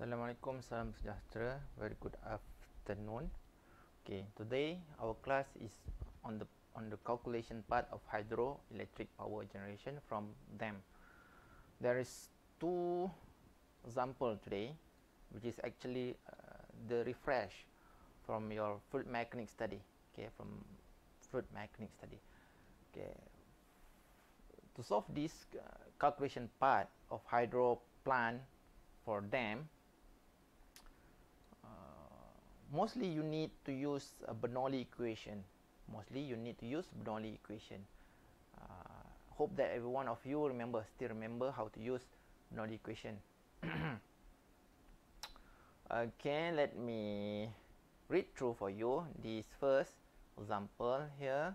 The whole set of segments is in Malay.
Assalamualaikum, salam sejahtera. Very good afternoon. Okay, today our class is on the on the calculation part of hydroelectric power generation from dam. There is two example today, which is actually uh, the refresh from your fluid mechanics study. Okay, from fluid mechanics study. Okay, to solve this uh, calculation part of hydro plant for dam. mostly you need to use a Bernoulli equation mostly you need to use Bernoulli equation uh, hope that every one of you remember still remember how to use Bernoulli equation okay let me read through for you this first example here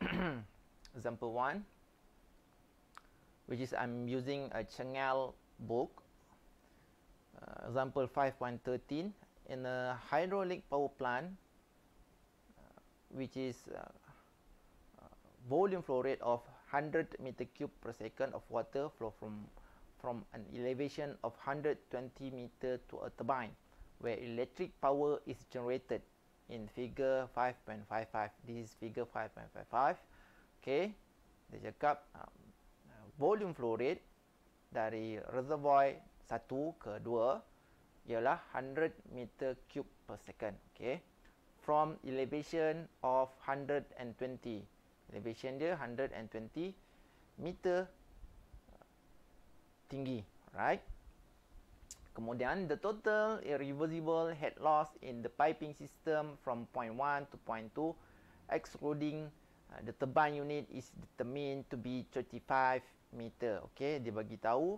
example 1 which is I'm using a Chengel book uh, example 5.13 in a hydraulic power plant uh, which is uh, uh, volume flow rate of 100 meter cube per second of water flow from from an elevation of 120 meter to a turbine where electric power is generated in figure 5.55 this is figure 5.55 okay dia cakap um, uh, volume flow rate dari reservoir satu ke dua ialah 100 meter cube per second. Okay. From elevation of 120. Elevation dia 120 meter uh, tinggi. Right. Kemudian, the total irreversible head loss in the piping system from point 1 to point 2 excluding uh, the turbine unit is determined to be 35 meter. Okay, dia bagi tahu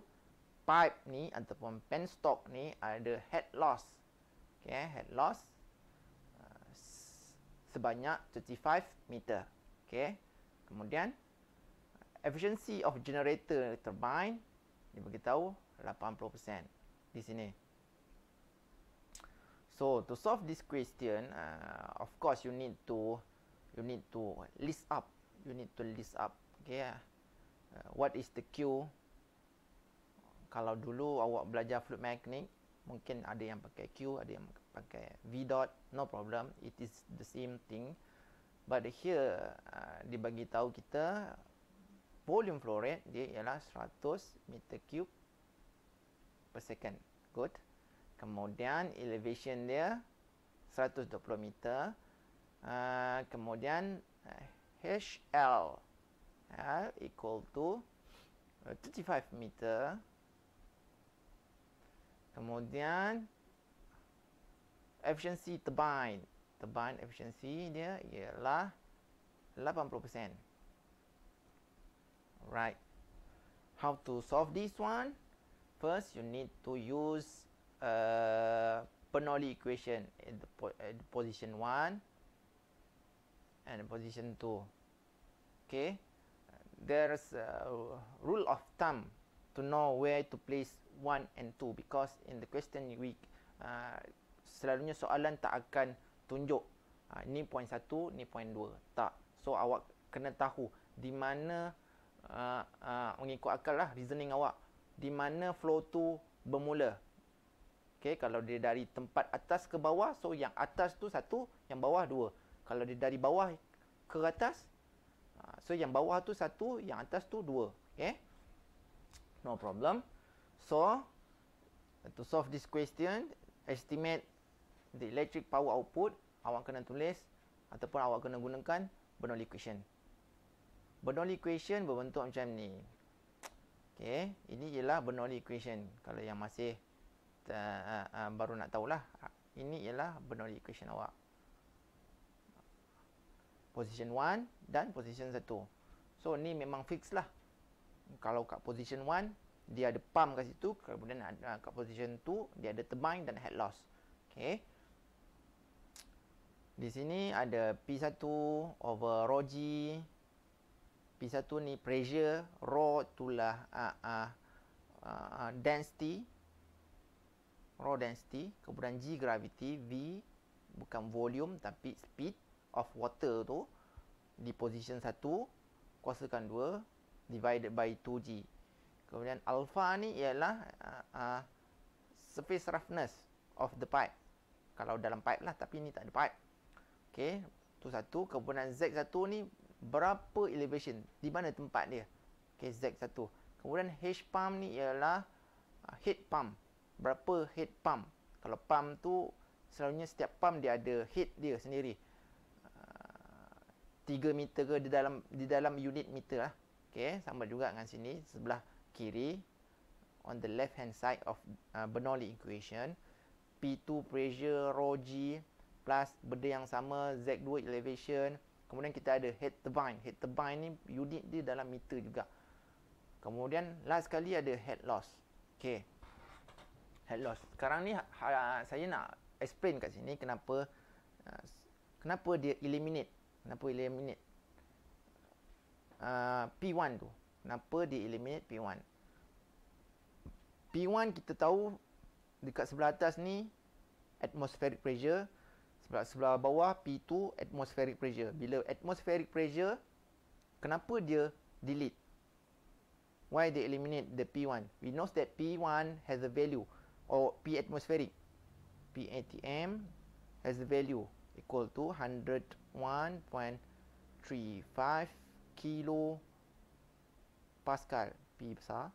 pipe ni ataupun penstock ni ada head loss. Okay, head loss uh, sebanyak 35 meter. Okay, kemudian uh, efficiency of generator turbine ni dia beritahu 80% di sini. So, to solve this question, uh, of course you need to you need to list up, you need to list up, okay. Uh, what is the Q kalau dulu awak belajar fluid mechanics mungkin ada yang pakai Q ada yang pakai V dot no problem it is the same thing but here uh, dibagi tahu kita volume flow rate dia ialah 100 meter cube per second good kemudian elevation dia 120 meter uh, kemudian uh, HL L uh, equal to uh, 35 meter Kemudian efficiency turbine. Turbine efficiency dia ialah 80%. Right. How to solve this one? First you need to use uh, Bernoulli equation at the, po at the position 1 and position 2. Okay? There's a rule of thumb to know where to place one and two because in the question we uh, selalunya soalan tak akan tunjuk uh, ni point satu ni point dua tak so awak kena tahu di mana uh, uh, mengikut akal lah reasoning awak di mana flow tu bermula okay kalau dia dari tempat atas ke bawah so yang atas tu satu yang bawah dua kalau dia dari bawah ke atas uh, so yang bawah tu satu yang atas tu dua okey no problem. So, to solve this question, estimate the electric power output, awak kena tulis ataupun awak kena gunakan Bernoulli equation. Bernoulli equation berbentuk macam ni. Okay, ini ialah Bernoulli equation. Kalau yang masih uh, uh, uh, baru nak tahulah, ini ialah Bernoulli equation awak. Position 1 dan position 1. So, ni memang fix lah kalau kat position 1 dia ada pump kat situ kemudian ada uh, kat position 2 dia ada turbine dan head loss okey di sini ada P1 over rho g P1 ni pressure rho itulah uh, ah, uh, ah, uh, density rho density kemudian g gravity v bukan volume tapi speed of water tu di position 1 kuasakan 2 divided by 2G. Kemudian alpha ni ialah uh, uh, surface roughness of the pipe. Kalau dalam pipe lah tapi ni tak ada pipe. okay? tu satu. Kemudian Z1 ni berapa elevation? Di mana tempat dia? okay? Z1. Kemudian H pump ni ialah uh, head pump. Berapa head pump? Kalau pump tu selalunya setiap pump dia ada head dia sendiri. Uh, 3 meter ke di dalam di dalam unit meter lah. Okay, sama juga dengan sini sebelah kiri on the left hand side of uh, Bernoulli equation P2 pressure rho g plus benda yang sama Z2 elevation. Kemudian kita ada head turbine. Head turbine ni unit dia dalam meter juga. Kemudian last kali ada head loss. Okey. Head loss. Sekarang ni ha, ha, saya nak explain kat sini kenapa uh, kenapa dia eliminate. Kenapa eliminate? Ah, P1 tu Kenapa dia eliminate P1 P1 kita tahu Dekat sebelah atas ni Atmospheric pressure Sebelah sebelah bawah P2 Atmospheric pressure Bila atmospheric pressure Kenapa dia delete Why they eliminate the P1 We know that P1 has a value Or P atmospheric P ATM Has a value Equal to 101.35 kilo pascal P besar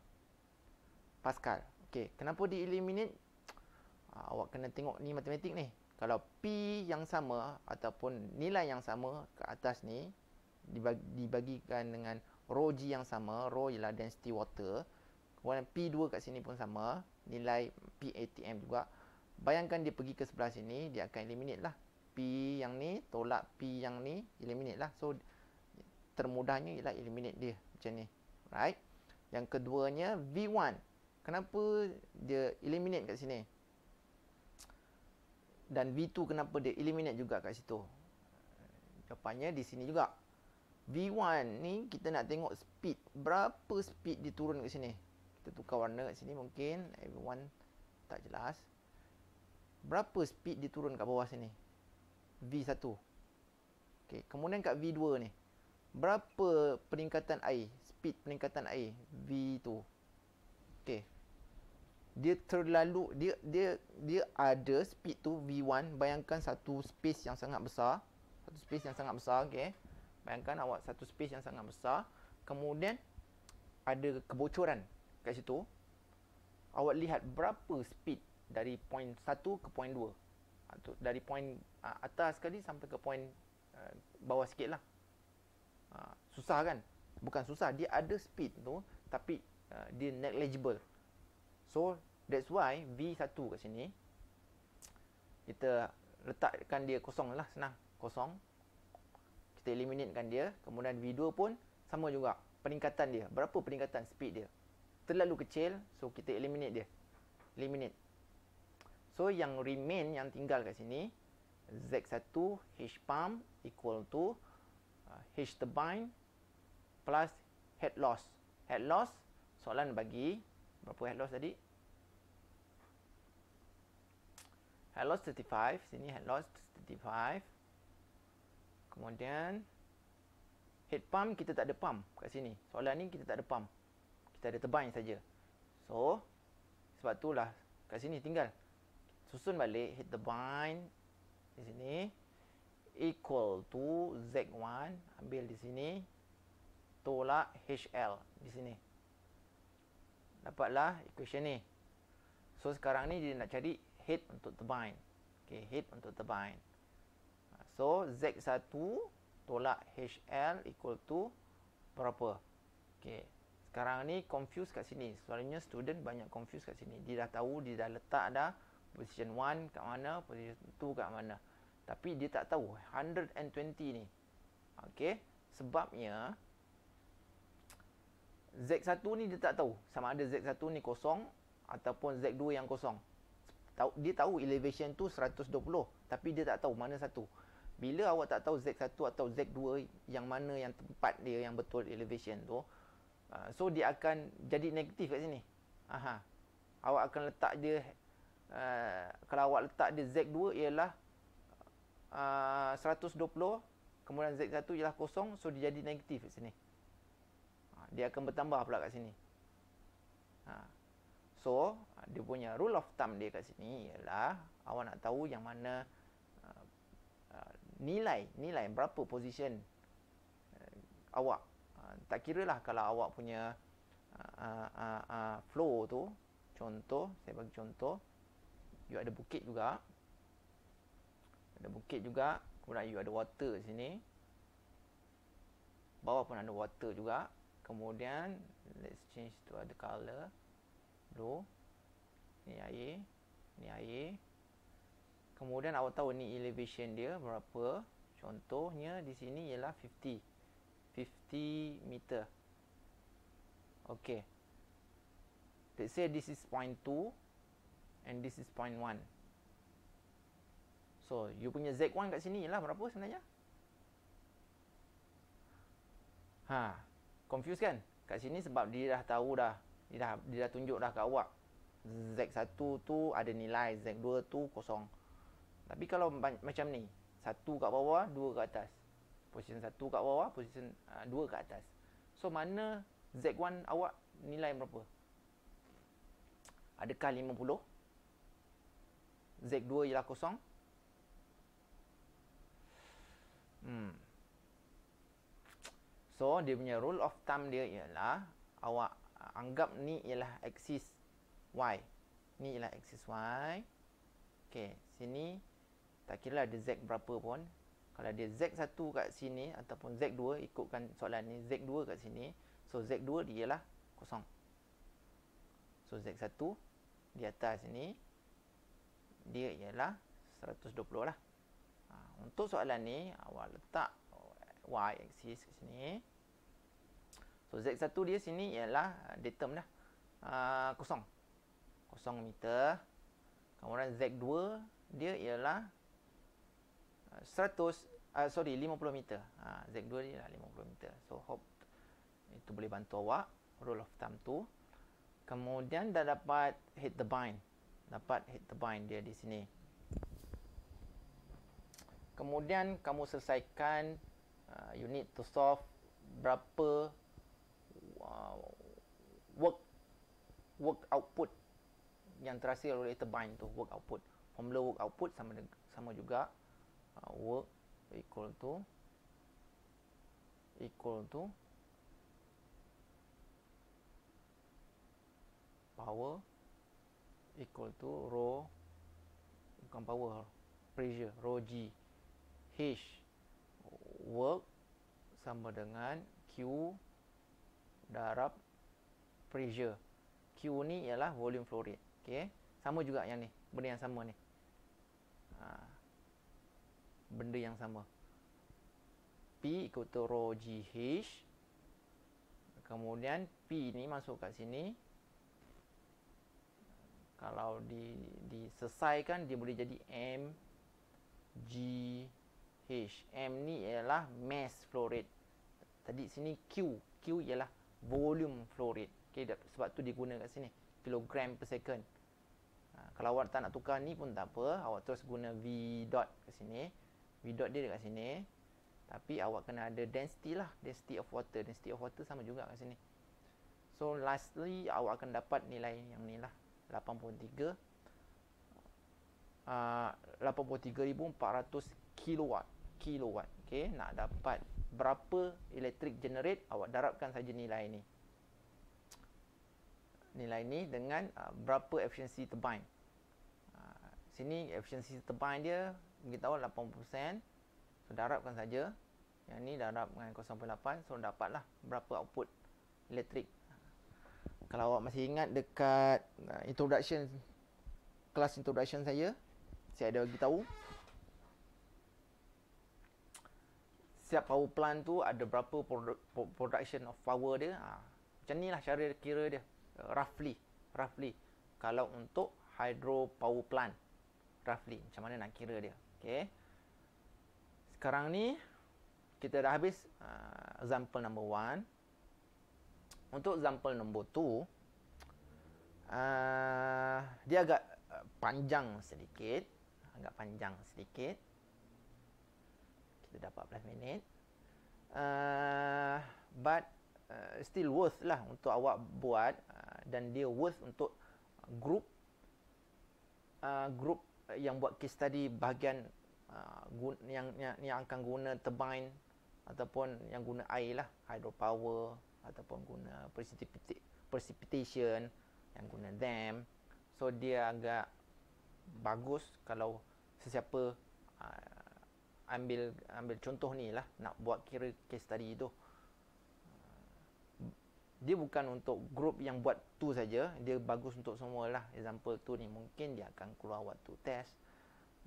pascal okey kenapa di eliminate ah, awak kena tengok ni matematik ni kalau P yang sama ataupun nilai yang sama ke atas ni dibagikan dengan rho g yang sama rho ialah density water kemudian P2 kat sini pun sama nilai atm juga bayangkan dia pergi ke sebelah sini dia akan eliminate lah P yang ni tolak P yang ni eliminate lah so termudahnya ialah eliminate dia macam ni right yang keduanya V1 kenapa dia eliminate kat sini dan V2 kenapa dia eliminate juga kat situ jawapannya di sini juga V1 ni kita nak tengok speed berapa speed dia turun kat sini kita tukar warna kat sini mungkin everyone tak jelas berapa speed dia turun kat bawah sini V1 okay. kemudian kat V2 ni berapa peningkatan air speed peningkatan air V tu okey dia terlalu dia dia dia ada speed tu V1 bayangkan satu space yang sangat besar satu space yang sangat besar okey bayangkan awak satu space yang sangat besar kemudian ada kebocoran kat situ awak lihat berapa speed dari point 1 ke point 2 atau ha, dari point ha, atas sekali sampai ke point ha, bawah sikit lah. Ha, susah kan bukan susah dia ada speed tu tapi uh, dia negligible so that's why V1 kat sini kita letakkan dia kosong lah senang kosong kita kan dia kemudian V2 pun sama juga peningkatan dia berapa peningkatan speed dia terlalu kecil so kita eliminate dia eliminate so yang remain yang tinggal kat sini Z1 H pump equal to uh, H the bind plus head loss. Head loss, soalan bagi berapa head loss tadi? Head loss 35, sini head loss 35. Kemudian, head pump kita tak ada pump kat sini. Soalan ni kita tak ada pump. Kita ada turbine saja. So, sebab itulah kat sini tinggal. Susun balik head turbine di sini equal to Z1 ambil di sini tolak HL di sini dapatlah equation ni so sekarang ni dia nak cari head untuk turbine okay, head untuk turbine so Z1 tolak HL equal to berapa okay. sekarang ni confuse kat sini sebenarnya student banyak confuse kat sini dia dah tahu dia dah letak dah position 1 kat mana position 2 kat mana tapi dia tak tahu 120 ni okey? Sebabnya Z1 ni dia tak tahu Sama ada Z1 ni kosong Ataupun Z2 yang kosong Dia tahu elevation tu 120 Tapi dia tak tahu mana satu Bila awak tak tahu Z1 atau Z2 Yang mana yang tempat dia yang betul elevation tu uh, So dia akan jadi negatif kat sini Aha. Awak akan letak dia uh, Kalau awak letak dia Z2 ialah Ah, uh, 120 kemudian Z1 ialah kosong so dia jadi negatif kat sini ha, dia akan bertambah pula kat sini ha. so dia punya rule of thumb dia kat sini ialah awak nak tahu yang mana uh, uh, nilai nilai berapa position uh, awak uh, tak kira lah kalau awak punya uh, uh, uh, flow tu contoh saya bagi contoh you ada bukit juga ada bukit juga. Kemudian you ada water di sini. Bawah pun ada water juga. Kemudian let's change to other color. Blue. Ni air. Ni air. Kemudian awak tahu ni elevation dia berapa. Contohnya di sini ialah 50. 50 meter. Okay. Let's say this is point 2 and this is point So, you punya Z1 kat sini lah berapa sebenarnya? Ha, confuse kan? Kat sini sebab dia dah tahu dah. Dia dah, dia dah tunjuk dah kat awak. Z1 tu ada nilai, Z2 tu kosong. Tapi kalau macam ni, satu kat bawah, dua kat atas. Position satu kat bawah, position uh, dua kat atas. So, mana Z1 awak nilai berapa? Adakah 50? Z2 ialah kosong? Hmm. So dia punya rule of thumb dia ialah awak anggap ni ialah axis y. Ni ialah axis y. Okey, sini tak kira lah dia z berapa pun. Kalau dia z1 kat sini ataupun z2 ikutkan soalan ni z2 kat sini. So z2 dia ialah kosong. So z1 di atas ni dia ialah 120 lah untuk soalan ni awak letak y axis kat sini so z1 dia sini ialah uh, datum dah uh, kosong kosong meter kemudian z2 dia ialah 100 uh, uh, sorry 50 meter uh, z2 dia ialah 50 meter so hope itu boleh bantu awak rule of thumb tu kemudian dah dapat hit the bind dapat hit the bind dia di sini kemudian kamu selesaikan uh, you need to solve berapa uh, work work output yang terhasil oleh turbine tu work output formula work output sama dengan sama juga uh, work equal to equal to power equal to rho bukan power pressure rho g H work sama dengan Q darab pressure. Q ni ialah volume flow rate. Okay. Sama juga yang ni. Benda yang sama ni. Ha. Benda yang sama. P ikut rho g H. Kemudian P ni masuk kat sini. Kalau di disesaikan dia boleh jadi M G HM ni ialah mass flow rate. Tadi sini Q. Q ialah volume flow rate. Okay, sebab tu diguna kat sini. Kilogram per second. Ha, kalau awak tak nak tukar ni pun tak apa. Awak terus guna V dot kat sini. V dot dia dekat sini. Tapi awak kena ada density lah. Density of water. Density of water sama juga kat sini. So, lastly awak akan dapat nilai yang ni lah. 83. Uh, 83,400 kilowatt kilowatt. Okey, nak dapat berapa elektrik generate, awak darabkan saja nilai ini. Nilai ini dengan uh, berapa efisiensi turbine. Uh, sini efisiensi turbine dia kita tahu 80%. So darabkan saja. Yang ni darab dengan 0.8 so dapatlah berapa output elektrik. Kalau awak masih ingat dekat uh, introduction kelas introduction saya, saya ada bagi tahu setiap power plant tu ada berapa produ- production of power dia ha. macam lah cara kira dia uh, roughly roughly kalau untuk hydro power plant roughly macam mana nak kira dia okey sekarang ni kita dah habis uh, example number one. untuk example number two, Uh, dia agak uh, panjang sedikit agak panjang sedikit tu dah 14 minit. Uh, but uh, still worth lah untuk awak buat uh, dan dia worth untuk group uh, group yang buat case study bahagian uh, yang, yang yang akan guna turbine ataupun yang guna air lah hydropower ataupun guna precipit- precipitation yang guna dam so dia agak bagus kalau sesiapa uh, ambil ambil contoh ni lah nak buat kira case study tu dia bukan untuk group yang buat tu saja dia bagus untuk semua lah example tu ni mungkin dia akan keluar waktu test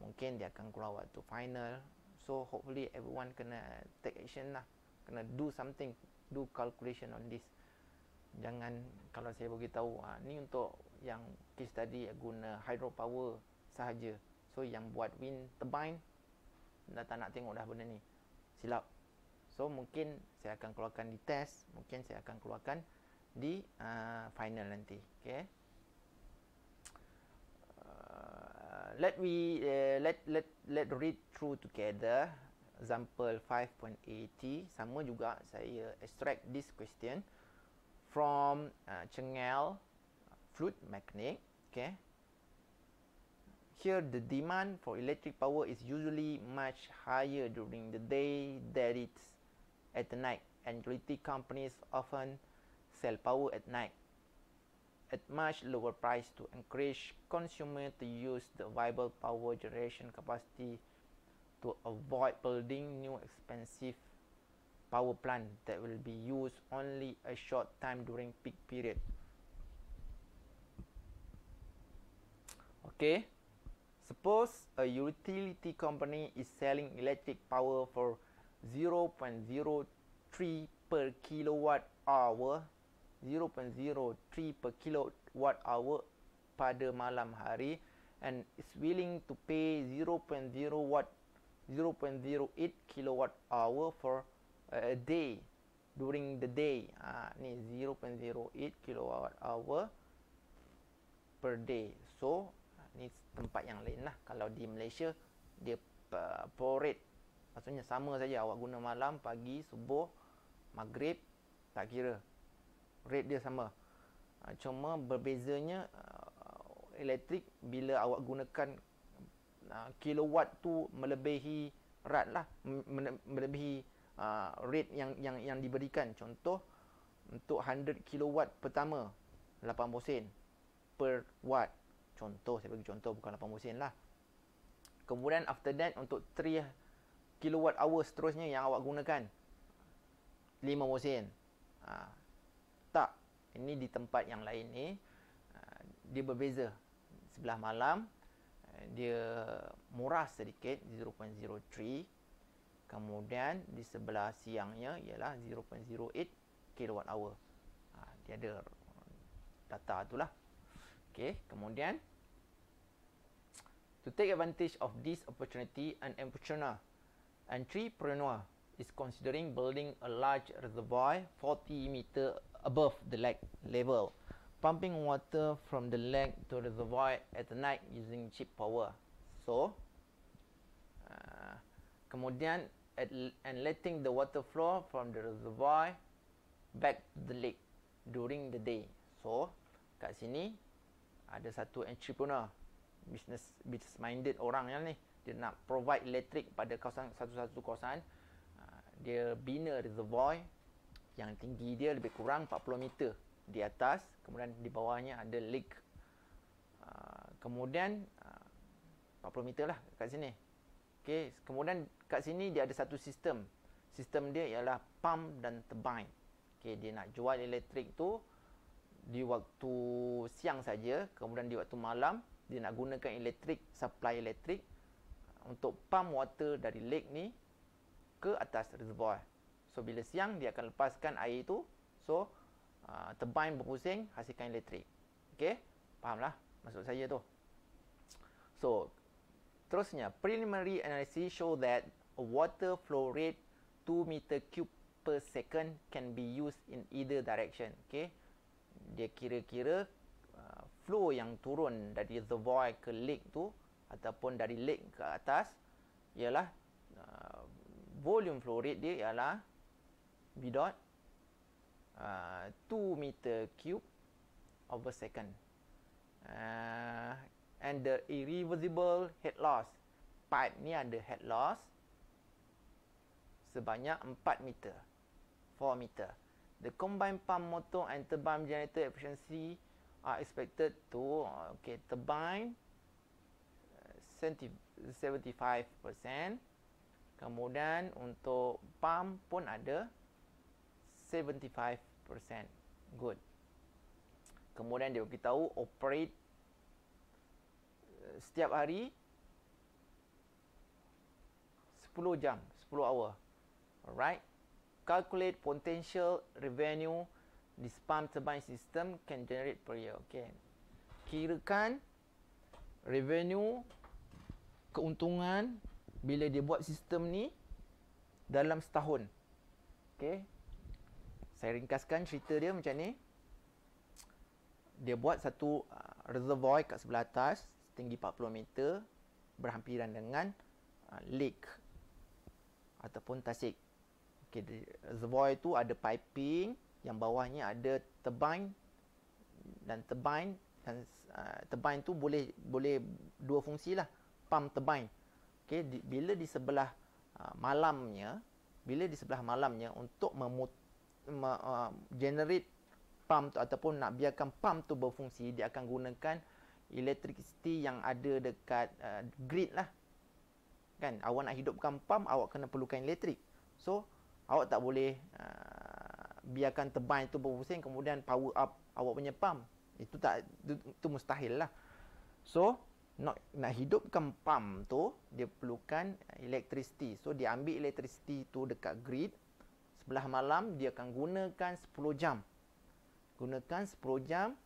mungkin dia akan keluar waktu final so hopefully everyone kena take action lah kena do something do calculation on this jangan kalau saya bagi tahu ha, ah, ni untuk yang case study guna hydropower sahaja so yang buat wind turbine dah tak nak tengok dah benda ni silap so mungkin saya akan keluarkan di test mungkin saya akan keluarkan di uh, final nanti okey uh, let we uh, let let let read through together example 5.80 sama juga saya extract this question from uh, cengel fluid magnet okey Here the demand for electric power is usually much higher during the day than it is at the night and utility companies often sell power at night at much lower price to encourage consumers to use the viable power generation capacity to avoid building new expensive power plant that will be used only a short time during peak period okay Suppose a utility company is selling electric power for 0.03 per kilowatt hour 0.03 per kilowatt hour pada malam hari and is willing to pay 0.0 watt 0.08 kilowatt hour for a day during the day ah ni 0.08 kilowatt hour per day so ni tempat yang lain lah kalau di Malaysia dia uh, prorate maksudnya sama saja awak guna malam pagi subuh maghrib tak kira rate dia sama uh, cuma berbezanya uh, elektrik bila awak gunakan uh, kilowatt tu melebihi rat lah melebihi uh, rate yang yang yang diberikan contoh untuk 100 kilowatt pertama 80 sen per watt contoh saya bagi contoh bukan 8 musim lah kemudian after that untuk 3 kilowatt hour seterusnya yang awak gunakan 5 musim ha. tak ini di tempat yang lain ni ha, dia berbeza sebelah malam ha, dia murah sedikit 0.03 kemudian di sebelah siangnya ialah 0.08 kilowatt hour ha, dia ada data tu lah okay. kemudian To take advantage of this opportunity, an entrepreneur, entrepreneur is considering building a large reservoir 40 meter above the lake level, pumping water from the lake to the reservoir at night using cheap power. So, uh, kemudian at, and letting the water flow from the reservoir back to the lake during the day. So, kat sini ada satu entrepreneur business business minded orang yang ni dia nak provide elektrik pada kawasan satu-satu kawasan ah, dia bina reservoir yang tinggi dia lebih kurang 40 meter di atas kemudian di bawahnya ada lake ah, kemudian 40 ah, meter lah kat sini okay. kemudian kat sini dia ada satu sistem sistem dia ialah pump dan turbine okay. dia nak jual elektrik tu di waktu siang saja kemudian di waktu malam dia nak gunakan elektrik supply elektrik untuk pump water dari lake ni ke atas reservoir so bila siang dia akan lepaskan air tu so uh, ah, turbine berpusing hasilkan elektrik ok lah, maksud saya tu so terusnya preliminary analysis show that a water flow rate 2 meter cube per second can be used in either direction ok dia kira-kira flow yang turun dari the void ke lake tu ataupun dari lake ke atas ialah uh, volume flow rate dia ialah V dot uh, 2 meter cube over second uh, and the irreversible head loss pipe ni ada head loss sebanyak 4 meter 4 meter the combined pump motor and turbine generator efficiency are expected to uh, okay turbine uh, 75% kemudian untuk pump pun ada 75% good kemudian dia beritahu operate uh, setiap hari 10 jam 10 hour alright calculate potential revenue This pump turbine system can generate per year. Okay. Kirakan revenue, keuntungan bila dia buat sistem ni dalam setahun. Okay. Saya ringkaskan cerita dia macam ni. Dia buat satu uh, reservoir kat sebelah atas tinggi 40 meter berhampiran dengan uh, lake ataupun tasik. Okay, reservoir tu ada piping, yang bawahnya ada turbine dan turbine dan uh, turbine tu boleh boleh dua fungsi lah pump turbine okey di, bila di sebelah uh, malamnya bila di sebelah malamnya untuk memut, me, uh, generate pump tu ataupun nak biarkan pump tu berfungsi dia akan gunakan electricity yang ada dekat uh, grid lah kan awak nak hidupkan pump awak kena perlukan elektrik so awak tak boleh uh, biarkan turbine itu berpusing kemudian power up awak punya pump. Itu tak itu, itu mustahil lah. So nak nak hidupkan pump tu dia perlukan elektrisiti So dia ambil elektrisiti tu dekat grid sebelah malam dia akan gunakan 10 jam. Gunakan 10 jam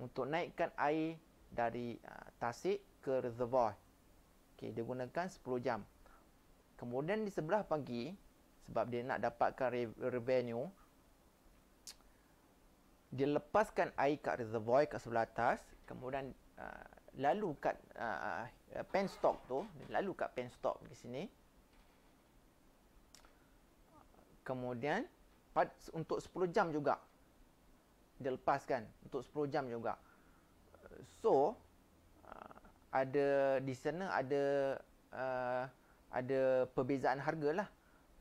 untuk naikkan air dari uh, tasik ke reservoir. Okey, dia gunakan 10 jam. Kemudian di sebelah pagi, sebab dia nak dapatkan revenue dia lepaskan air kat reservoir kat sebelah atas kemudian uh, lalu kat uh, uh penstock tu lalu kat penstock di sini kemudian untuk 10 jam juga dia lepaskan untuk 10 jam juga so uh, ada di sana ada uh, ada perbezaan harga lah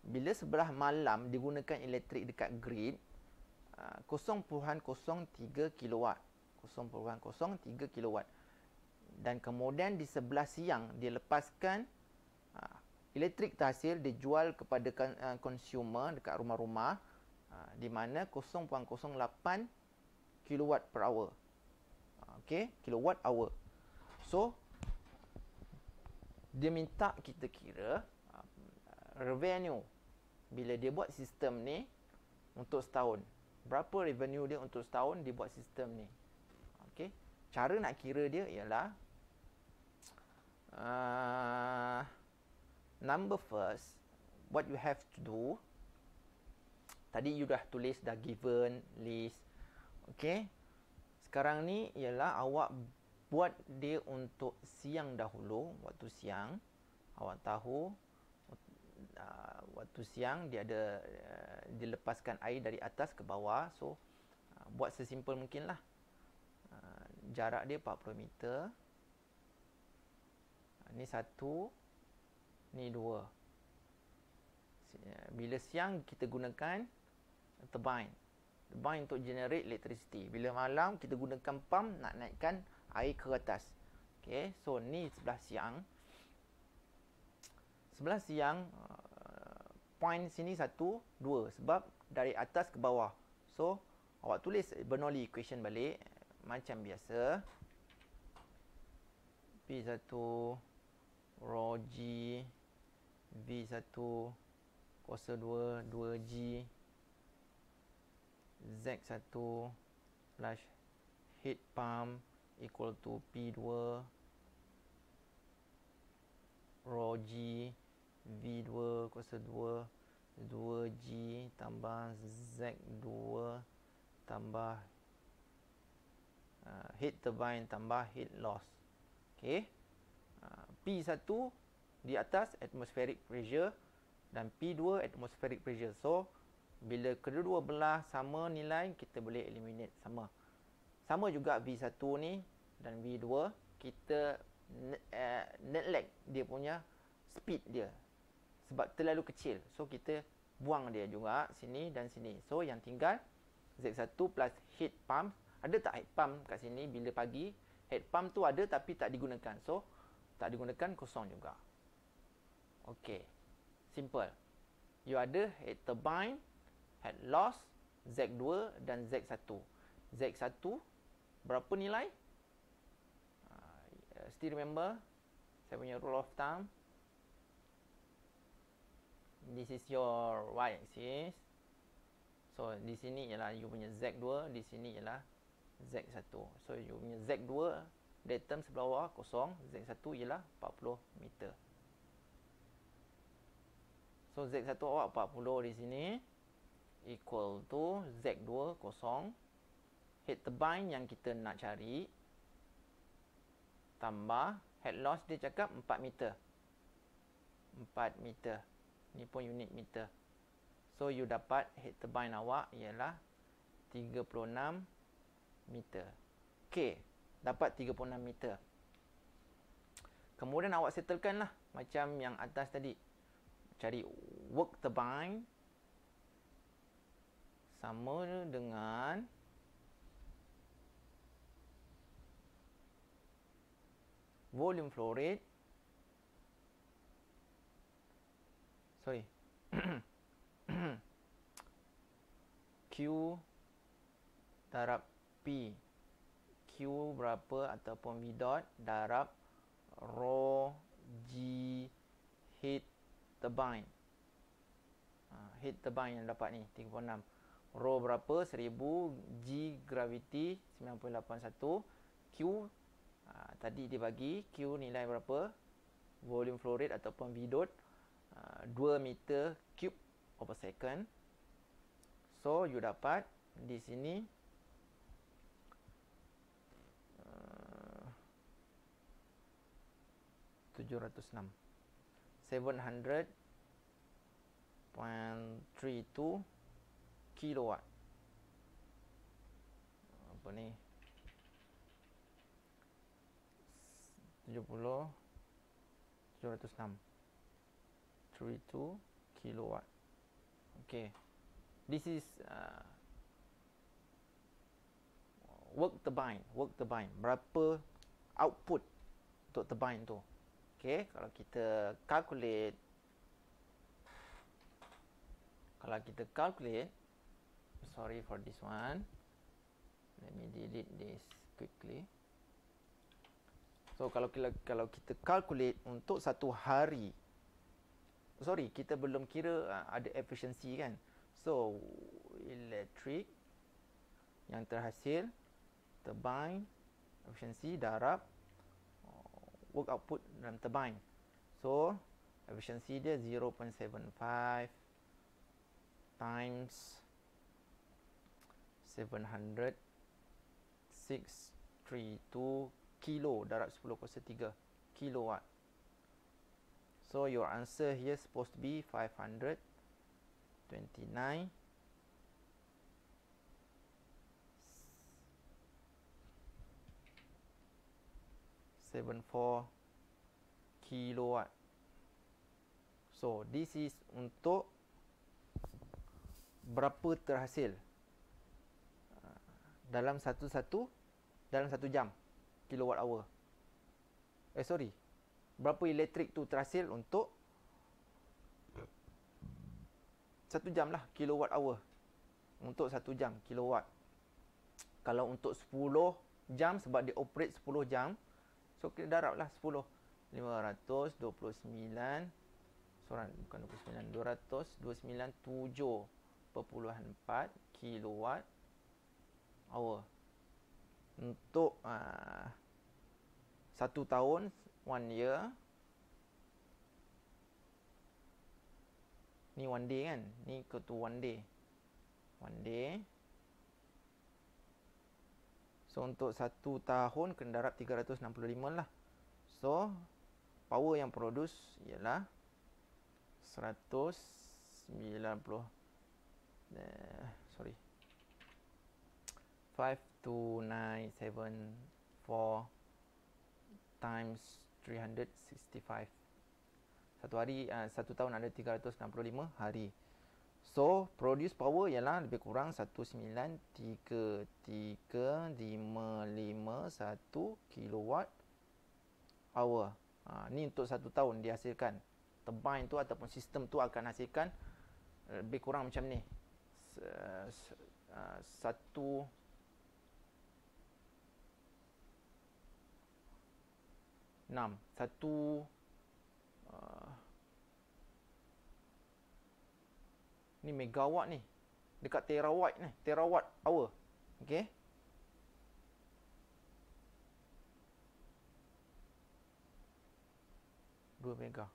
bila sebelah malam digunakan elektrik dekat grid 0.03 kW 0.03 kW dan kemudian di sebelah siang dia lepaskan ah, elektrik terhasil dijual kepada kan, ah, consumer dekat rumah-rumah ah, di mana 0.08 kW per hour Okay, kilowatt hour So Dia minta kita kira Revenue bila dia buat sistem ni untuk setahun berapa revenue dia untuk setahun dia buat sistem ni okey cara nak kira dia ialah uh, number first what you have to do tadi you dah tulis dah given list okey sekarang ni ialah awak buat dia untuk siang dahulu waktu siang awak tahu uh, waktu siang dia ada uh, dilepaskan air dari atas ke bawah so uh, buat sesimpel mungkin lah uh, jarak dia 40 meter uh, ni satu ni dua uh, bila siang kita gunakan turbine turbine untuk generate electricity bila malam kita gunakan pump nak naikkan air ke atas Okay, so ni sebelah siang sebelah siang uh, point sini satu dua sebab dari atas ke bawah so awak tulis Bernoulli equation balik macam biasa P1 rho G V1 kuasa 2 2G Z1 plus heat pump equal to P2 rho G V2 kuasa 2 2G tambah Z2 tambah uh, heat turbine tambah heat loss ok uh, P1 di atas atmospheric pressure dan P2 atmospheric pressure so bila kedua-dua belah sama nilai kita boleh eliminate sama sama juga V1 ni dan V2 kita uh, lag dia punya speed dia sebab terlalu kecil. So kita buang dia juga sini dan sini. So yang tinggal Z1 plus heat pump. Ada tak heat pump kat sini bila pagi? Heat pump tu ada tapi tak digunakan. So tak digunakan kosong juga. Okay. Simple. You ada head turbine, head loss, Z2 dan Z1. Z1 berapa nilai? Uh, ah, still remember saya punya rule of thumb this is your y axis so di sini ialah you punya z2 di sini ialah z1 so you punya z2 datum sebelah bawah kosong z1 ialah 40 meter so z1 awak 40 di sini equal to z2 kosong head turbine yang kita nak cari tambah head loss dia cakap 4 meter 4 meter ni pun unit meter so you dapat head turbine awak ialah 36 meter ok dapat 36 meter kemudian awak settlekan lah macam yang atas tadi cari work turbine sama dengan volume flow rate Q darab P Q berapa ataupun V dot darab Rho G Heat turbine ha, Heat turbine yang dapat ni 3.6 Rho berapa 1000 G gravity 9.81 Q aa, ha, Tadi dibagi Q nilai berapa Volume flow rate ataupun V dot 2 uh, meter cube over second. So, you dapat di sini uh, tujuh ratus enam seven hundred point three two kilowatt apa ni tujuh puluh tujuh ratus enam 32 kilowatt. Okay, this is uh, work turbine, work turbine. Berapa output untuk turbine tu? Okay, kalau kita calculate, kalau kita calculate, sorry for this one. Let me delete this quickly. So kalau kita kalau kita calculate untuk satu hari sorry kita belum kira uh, ada efficiency kan so electric yang terhasil turbine efficiency darab oh, work output dalam turbine so efficiency dia 0.75 times 700 632 kilo darab 10 kuasa 3 kilowatt So your answer here supposed to be 529.74 kilowatt. So this is untuk berapa terhasil ah, dalam satu-satu dalam satu jam kilowatt hour. Eh sorry, berapa elektrik tu terhasil untuk satu jam lah kilowatt hour untuk satu jam kilowatt kalau untuk 10 jam sebab dia operate 10 jam so kita darab lah 10 529 soran bukan 29 2297.4 kilowatt hour untuk uh, satu tahun one year ni one day kan ni ke to one day one day so untuk satu tahun kena darab 365 lah so power yang produce ialah 190 eh, sorry 5 to 9 7 4 times 365. Satu hari, uh, satu tahun ada 365 hari. So, produce power ialah lebih kurang 193351 kilowatt hour. Ha, ni untuk satu tahun dihasilkan. Turbine tu ataupun sistem tu akan hasilkan lebih kurang macam ni. Eh, satu... enam satu uh, ni megawatt ni dekat terawatt ni terawatt hour okey dua mega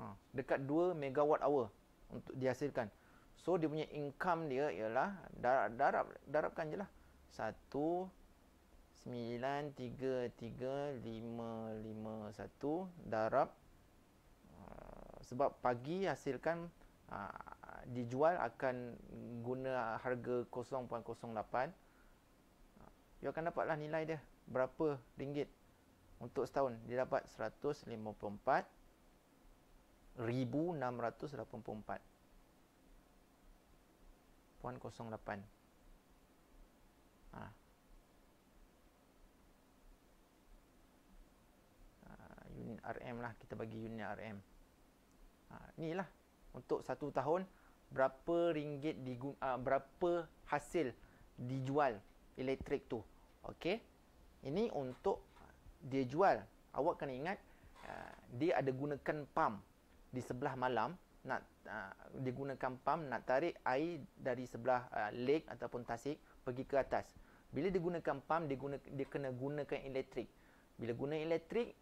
ha, dekat dua megawatt hour untuk dihasilkan so dia punya income dia ialah darab darab darabkan je lah satu 93351 darab ah, sebab pagi hasilkan ah, dijual akan guna harga 0.08 ah, you akan dapatlah nilai dia berapa ringgit untuk setahun dia dapat 154 1684 0.08 ha. unit RM lah kita bagi unit RM. Ha ni lah untuk satu tahun berapa ringgit di uh, ah, berapa hasil dijual elektrik tu. Okey. Ini untuk dia jual. Awak kena ingat uh, dia ada gunakan pam di sebelah malam nak uh, dia gunakan pam nak tarik air dari sebelah uh, lake ataupun tasik pergi ke atas. Bila dia gunakan pam dia guna dia kena gunakan elektrik. Bila guna elektrik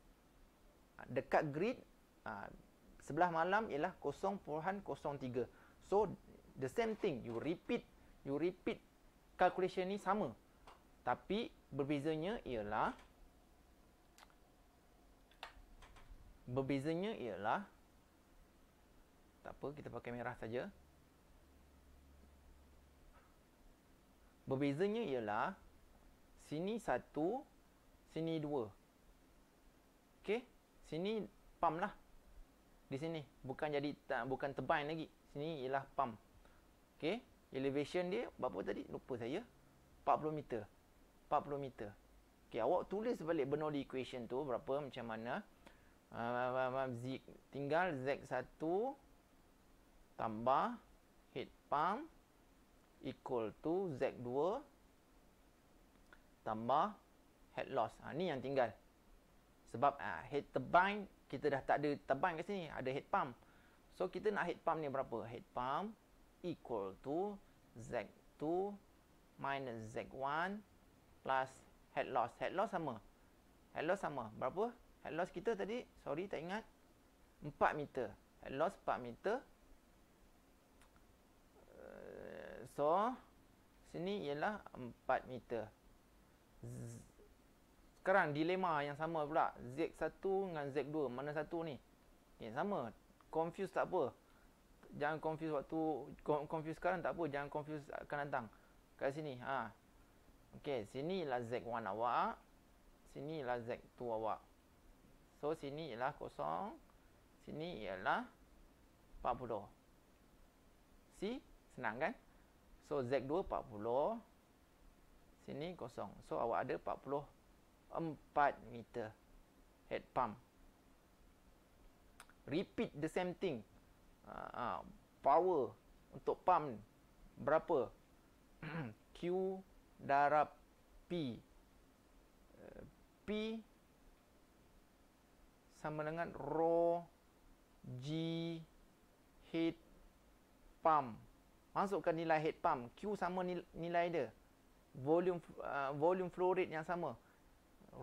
dekat grid ha, sebelah malam ialah 0.03 so the same thing you repeat you repeat calculation ni sama tapi berbezanya ialah berbezanya ialah tak apa kita pakai merah saja berbezanya ialah sini satu sini dua okey sini pump lah di sini bukan jadi tak bukan turbine lagi sini ialah pump okey elevation dia berapa tadi lupa saya 40 meter 40 meter okey awak tulis balik Bernoulli equation tu berapa macam mana ah, z tinggal z1 tambah head pump equal to z2 tambah head loss ha, ni yang tinggal sebab uh, head turbine kita dah tak ada turbine kat sini, ada head pump. So kita nak head pump ni berapa? Head pump equal to Z2 minus Z1 plus head loss. Head loss sama. Head loss sama. Berapa? Head loss kita tadi, sorry tak ingat. 4 meter. Head loss 4 meter. Eh, so sini ialah 4 meter sekarang dilema yang sama pula Z1 dengan Z2 mana satu ni yang sama confuse tak apa jangan confuse waktu confuse sekarang tak apa jangan confuse akan datang kat sini ha okey sini ialah Z1 awak sini ialah Z2 awak so sini ialah kosong sini ialah 40 Si senang kan so Z2 40 sini kosong so awak ada 40 4 meter head pump repeat the same thing uh, uh, power untuk pump berapa Q darab P uh, P sama dengan Rho G head pump masukkan nilai head pump Q sama nilai, nilai dia volume uh, volume flow rate yang sama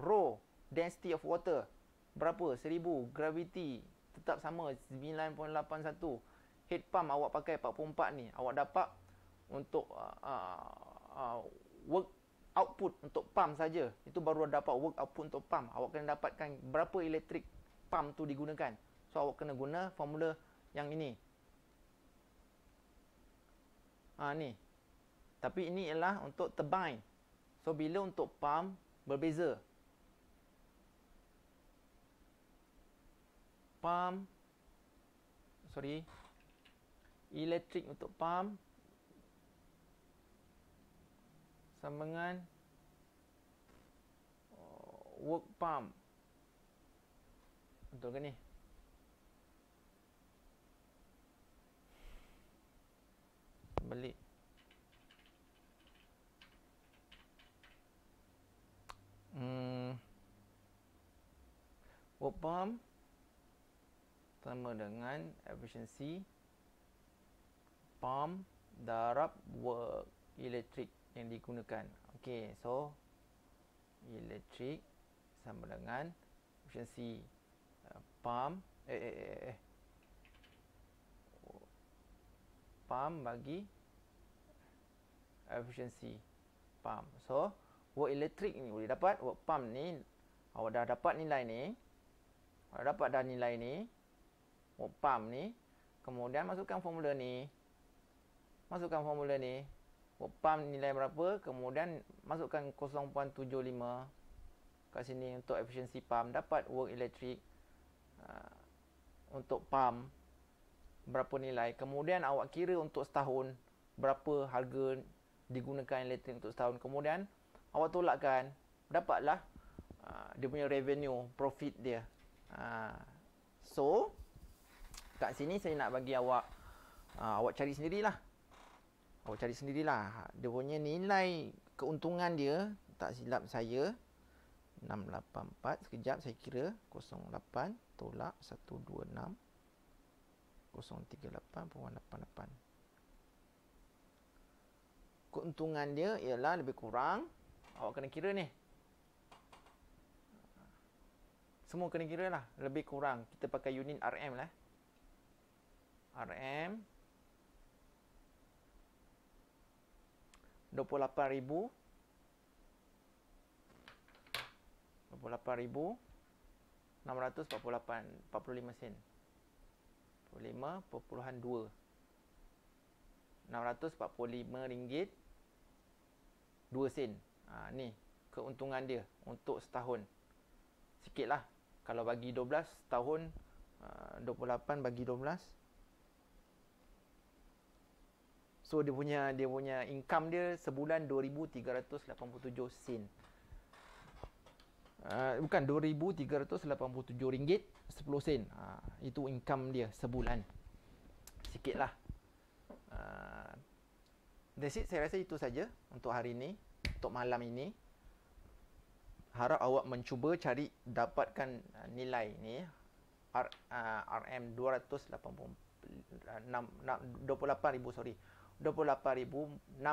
rho density of water berapa 1000 gravity tetap sama 9.81 head pump awak pakai 44 ni awak dapat untuk uh, uh, uh, work output untuk pump saja itu baru dapat work output untuk pump awak kena dapatkan berapa elektrik pump tu digunakan so awak kena guna formula yang ini ha, ni tapi ini ialah untuk turbine so bila untuk pump berbeza pump sorry elektrik untuk pump sambungan oh, work pump untuk ke ni balik hmm work pump sama dengan efficiency pump darab work electric yang digunakan. Okey, so electric sama dengan efficiency uh, pump eh eh eh eh pump bagi efficiency pump. So work electric ni boleh dapat work pump ni awak dah dapat nilai ni. Awak dapat dah nilai ni. Oh, pump ni kemudian masukkan formula ni masukkan formula ni oh, pump nilai berapa kemudian masukkan 0.75 kat sini untuk efficiency pump dapat work electric uh, untuk pump berapa nilai kemudian awak kira untuk setahun berapa harga digunakan elektrik untuk setahun kemudian awak tolakkan dapatlah uh, dia punya revenue profit dia uh, so so kat sini saya nak bagi awak uh, awak cari sendirilah. Awak cari sendirilah. Ha, dia punya nilai keuntungan dia tak silap saya 684 sekejap saya kira 08 tolak 126 038.88 Keuntungan dia ialah lebih kurang Awak kena kira ni Semua kena kira lah Lebih kurang Kita pakai unit RM lah RM 28,000 28,000 648 45 sen 45.2 645 ringgit 2 sen ha, ni keuntungan dia untuk setahun sikit lah kalau bagi 12 setahun 28 ha, bagi 12 So dia punya dia punya income dia sebulan 2387 sen. Uh, bukan 2387 ringgit 10 sen. Uh, itu income dia sebulan. Sikitlah. Uh, ah, that's Saya rasa itu saja untuk hari ini, untuk malam ini. Harap awak mencuba cari dapatkan uh, nilai ni R, uh, RM 286 28000 sorry. 28,645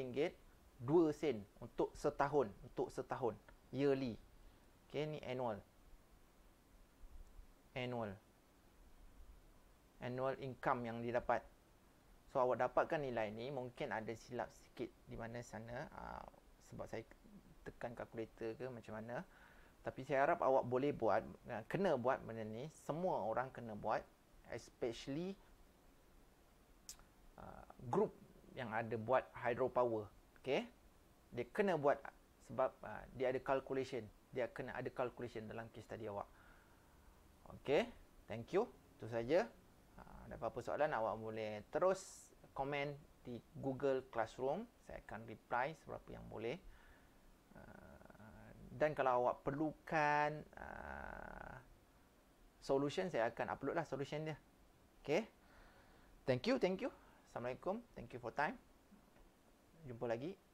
ringgit 2 sen untuk setahun untuk setahun yearly ok ni annual annual annual income yang didapat so awak dapatkan nilai ni mungkin ada silap sikit di mana sana uh, sebab saya tekan kalkulator ke macam mana tapi saya harap awak boleh buat ah, kena buat benda ni semua orang kena buat especially Uh, group yang ada buat hydropower. Okay? Dia kena buat sebab uh, dia ada calculation. Dia kena ada calculation dalam case tadi awak. Okay? Thank you. Itu saja. Uh, ada apa-apa soalan, awak boleh terus komen di Google Classroom. Saya akan reply seberapa yang boleh. Uh, dan kalau awak perlukan uh, solution, saya akan upload lah solution dia. Okay? Thank you, thank you. Assalamualaikum. Thank you for time. Jumpa lagi.